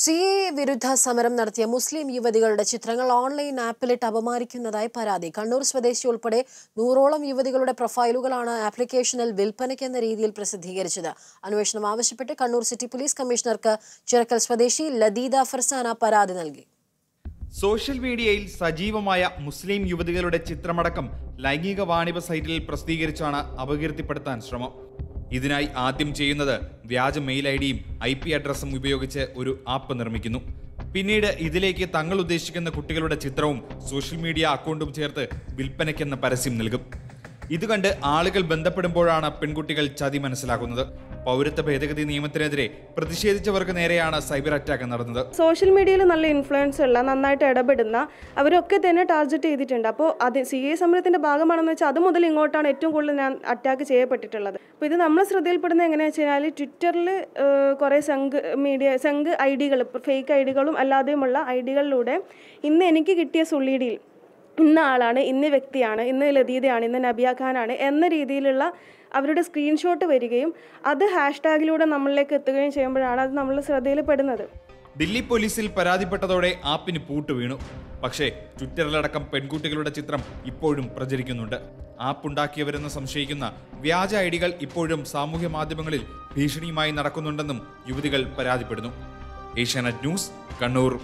C A വിരുദ്ധ സമരം നടത്തിയ മുസ്ലിം യുവതികളുടെ ചിത്രങ്ങൾ ഓൺലൈൻ ആപ്പിലിട്ട് അപമാനിക്കുന്നതായി പരാതി കണ്ണൂർ സ്വദേശി ഉൾപ്പെടെ നൂറോളം യുവതികളുടെ പ്രൊഫൈലുകളാണ് ആപ്ലിക്കേഷനിൽ വിൽപ്പനയ്ക്കെന്ന രീതിയിൽ പ്രസിദ്ധീകരിച്ചത് അന്വേഷണം ആവശ്യപ്പെട്ട് കണ്ണൂർ സിറ്റി പോലീസ് കമ്മീഷണർക്ക് ചിറക്കൽ സ്വദേശി ലദീദ ഫർസാന പരാതി നൽകി സോഷ്യൽ മീഡിയയിൽ സജീവമായ മുസ്ലിം യുവതികളുടെ ചിത്രമടക്കം ലൈംഗിക വാണിഭ സൈറ്റിൽ പ്രസിദ്ധീകരിച്ചാണ് അപകീർത്തിപ്പെടുത്താൻ ശ്രമം ഇതിനായി ആദ്യം ചെയ്യുന്നത് വ്യാജ മെയിൽ ഐ ഡിയും ഐ പി അഡ്രസ്സും ഉപയോഗിച്ച് ഒരു ആപ്പ് നിർമ്മിക്കുന്നു പിന്നീട് ഇതിലേക്ക് തങ്ങൾ ഉദ്ദേശിക്കുന്ന കുട്ടികളുടെ ചിത്രവും സോഷ്യൽ മീഡിയ അക്കൗണ്ടും ചേർത്ത് വിൽപ്പനയ്ക്കെന്ന പരസ്യം നൽകും ഇത് കണ്ട് ആളുകൾ ബന്ധപ്പെടുമ്പോഴാണ് പെൺകുട്ടികൾ ചതി മനസ്സിലാക്കുന്നത് പൗരത്വ ഭേദഗതി നിയമത്തിനെതിരെ പ്രതിഷേധിച്ചവർക്ക് നേരെയാണ് സൈബർ അറ്റാക്ക് നടന്നത് സോഷ്യൽ മീഡിയയിൽ നല്ല ഇൻഫ്ലുവൻസ് ഉള്ള നന്നായിട്ട് ഇടപെടുന്ന അവരൊക്കെ തന്നെ ടാർഗറ്റ് ചെയ്തിട്ടുണ്ട് അപ്പോൾ അത് സി എ സമരത്തിന്റെ ഭാഗമാണെന്ന് വെച്ചാൽ അത് മുതൽ ഇങ്ങോട്ടാണ് ഏറ്റവും കൂടുതൽ ഞാൻ അറ്റാക്ക് ചെയ്യപ്പെട്ടിട്ടുള്ളത് അപ്പോൾ ഇത് നമ്മൾ ശ്രദ്ധയിൽപ്പെടുന്ന എങ്ങനെയാണെന്ന് വെച്ച് കഴിഞ്ഞാൽ ട്വിറ്ററിൽ കുറേ സംഘ് മീഡിയ സംഘ് ഐ ഡികൾ ഫേക്ക് ഐ ഡികളും അല്ലാതെയുമുള്ള ഐ ഡികളിലൂടെ ഇന്ന് എനിക്ക് കിട്ടിയ സുള്ളീടിയിൽ ഇന്ന ആളാണ് ഇന്ന വ്യക്തിയാണ് ഇന്ന് ലതീതയാണ് ഇന്ന് നബിയ ഖാനാണ് എന്ന രീതിയിലുള്ള അവരുടെ സ്ക്രീൻഷോട്ട് വരികയും അത് ഹാഷ്ടാഗിലൂടെ നമ്മളിലേക്ക് എത്തുകയും ചെയ്യുമ്പോഴാണ് അത് നമ്മൾ ശ്രദ്ധയിൽപ്പെടുന്നത് ദില്ലി പോലീസിൽ പരാതിപ്പെട്ടതോടെ ആപ്പിന് പൂട്ട് വീണു പക്ഷേ ട്വിറ്ററിലടക്കം പെൺകുട്ടികളുടെ ചിത്രം ഇപ്പോഴും പ്രചരിക്കുന്നുണ്ട് ആപ്പ് ഉണ്ടാക്കിയവരെന്ന് സംശയിക്കുന്ന വ്യാജ ഐ ഡികൾ ഇപ്പോഴും സാമൂഹ്യ മാധ്യമങ്ങളിൽ ഭീഷണിയുമായി നടക്കുന്നുണ്ടെന്നും യുവതികൾ പരാതിപ്പെടുന്നു ഏഷ്യാനെറ്റ് ന്യൂസ് കണ്ണൂർ